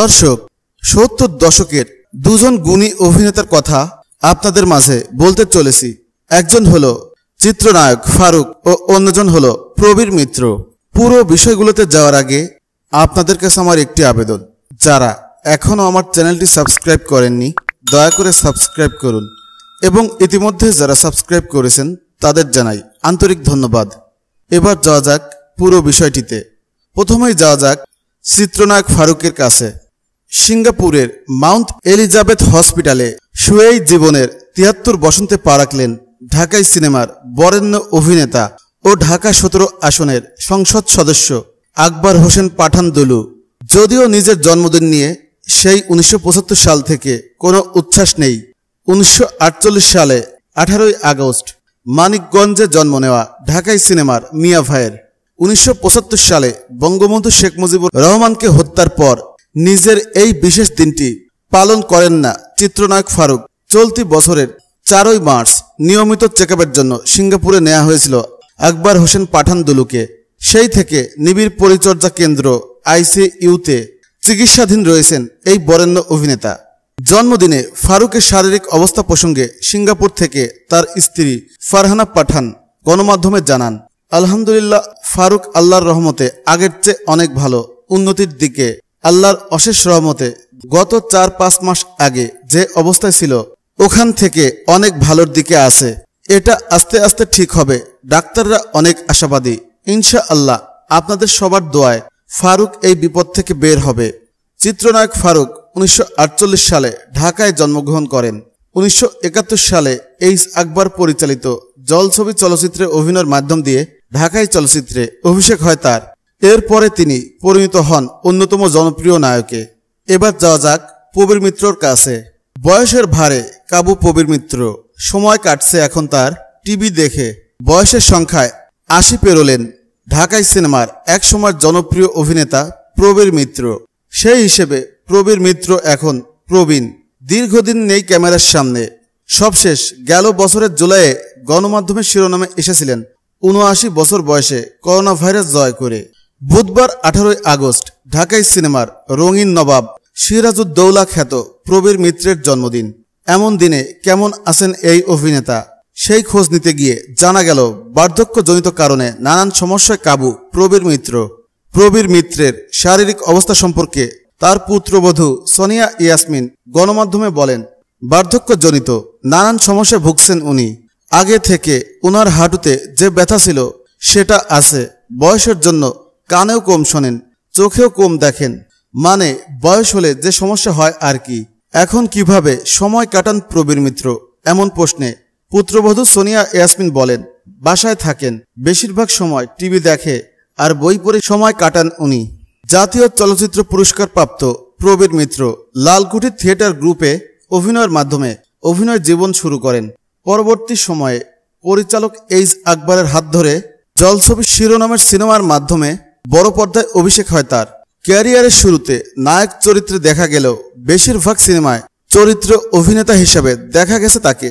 দর্শক সত্তর দশকের দুজন গুণী অভিনেতার কথা আপনাদের মাঝে বলতে চলেছি একজন হল চিত্রনায়ক ফারুক ও অন্যজন হল প্রবীর মিত্র পুরো বিষয়গুলোতে যাওয়ার আগে আপনাদের কাছে আমার একটি আবেদন যারা এখনও আমার চ্যানেলটি সাবস্ক্রাইব করেননি দয়া করে সাবস্ক্রাইব করুন এবং ইতিমধ্যে যারা সাবস্ক্রাইব করেছেন তাদের জানাই আন্তরিক ধন্যবাদ এবার যাওয়া যাক পুরো বিষয়টিতে প্রথমেই যাওয়া যাক চিত্রনায়ক ফারুকের কাছে সিঙ্গাপুরের মাউন্ট এলিজাবেথ হসপিটালে শুয়েই জীবনের তিয়াত্তর বসন্তে পা রাখলেন ঢাকাই সিনেমার বরেণ্য অভিনেতা ও ঢাকা সতেরো আসনের সংসদ সদস্য আকবর হোসেন পাঠান দুলু যদিও নিজের জন্মদিন নিয়ে সেই উনিশশো সাল থেকে কোনো উচ্ছ্বাস নেই উনিশশো সালে আঠারোই আগস্ট মানিকগঞ্জে জন্ম নেওয়া ঢাকাই সিনেমার মিয়া ভাইয়ের উনিশশো সালে বঙ্গবন্ধু শেখ মুজিবুর রহমানকে হত্যার পর নিজের এই বিশেষ দিনটি পালন করেন না চিত্রনায়ক ফারুক চলতি বছরের চারই মার্চ নিয়মিত চেক জন্য সিঙ্গাপুরে নেওয়া হয়েছিল আকবর হোসেন পাঠান দুলুকে সেই থেকে নিবিড় পরিচর্যা কেন্দ্র আইসিইউতে চিকিৎসাধীন রয়েছেন এই বরেণ্য অভিনেতা জন্মদিনে ফারুকের শারীরিক অবস্থা প্রসঙ্গে সিঙ্গাপুর থেকে তার স্ত্রী ফারহানা পাঠান গণমাধ্যমে জানান আলহামদুলিল্লাহ ফারুক আল্লাহর রহমতে আগের চেয়ে অনেক ভালো উন্নতির দিকে আল্লাহর অশেষ রহমতে গত চার পাঁচ মাস আগে যে অবস্থায় ছিল ওখান থেকে অনেক ভালোর দিকে আছে এটা আস্তে আস্তে ঠিক হবে ডাক্তাররা অনেক আশাবাদী ইনশা আল্লাহ আপনাদের সবার দোয়ায় ফারুক এই বিপদ থেকে বের হবে চিত্রনায়ক ফারুক উনিশশো সালে ঢাকায় জন্মগ্রহণ করেন উনিশশো সালে এইচ আকবর পরিচালিত জলছবি চলচ্চিত্রে অভিনয়ের মাধ্যম দিয়ে ঢাকায় চলচ্চিত্রে অভিষেক হয় তার এরপরে তিনি পরিণত হন অন্যতম জনপ্রিয় নায়কে এবার যাওয়া যাক প্রবীর মিত্রর কাছে বয়সের ভারে কাবু প্রবীর মিত্র সময় কাটছে এখন তার টিভি দেখে বয়সের সংখ্যায় আশি পেরোলেন ঢাকায় সিনেমার একসময় জনপ্রিয় অভিনেতা প্রবীর মিত্র সেই হিসেবে প্রবীর মিত্র এখন প্রবীণ দীর্ঘদিন নেই ক্যামেরার সামনে সবশেষ গেল বছরের জুলাইয়ে গণমাধ্যমের শিরোনামে এসেছিলেন উনআশি বছর বয়সে করোনা ভাইরাস জয় করে বুধবার আঠারোই আগস্ট ঢাকাই সিনেমার রঙিন নবাব সিরাজউদ্দৌলা খ্যাত প্রবীর মিত্রের জন্মদিন এমন দিনে কেমন আছেন এই অভিনেতা সেই খোঁজ নিতে গিয়ে জানা গেল বার্ধক্যজনিত কারণে নানান সমস্যায় কাবু প্রবীর মিত্র প্রবীর মিত্রের শারীরিক অবস্থা সম্পর্কে তার পুত্রবধূ সোনিয়া ইয়াসমিন গণমাধ্যমে বলেন বার্ধক্যজনিত নানান সমস্যায় ভুগছেন উনি আগে থেকে উনার হাঁটুতে যে ব্যথা ছিল সেটা আছে বয়সের জন্য কানেও কম শোনেন চোখেও কম দেখেন মানে বয়স হলে যে সমস্যা হয় আর কি এখন কিভাবে সময় কাটান প্রবীর মিত্র এমন প্রশ্নে পুত্রবধূ সোনিয়া ইয়াসমিন বলেন বাসায় থাকেন বেশিরভাগ সময় টিভি দেখে আর বই পড়ে সময় কাটান উনি জাতীয় চলচ্চিত্র পুরস্কার প্রাপ্ত প্রবীর মিত্র লালকুঠি থিয়েটার গ্রুপে অভিনয়ের মাধ্যমে অভিনয় জীবন শুরু করেন পরবর্তী সময়ে পরিচালক এইজ আকবরের হাত ধরে জলছবি শিরোনামের সিনেমার মাধ্যমে বড় পর্দায় অভিষেক হয় তার ক্যারিয়ারের শুরুতে নায়ক চরিত্রে দেখা গেলেও বেশিরভাগ সিনেমায় চরিত্র অভিনেতা হিসাবে দেখা গেছে তাকে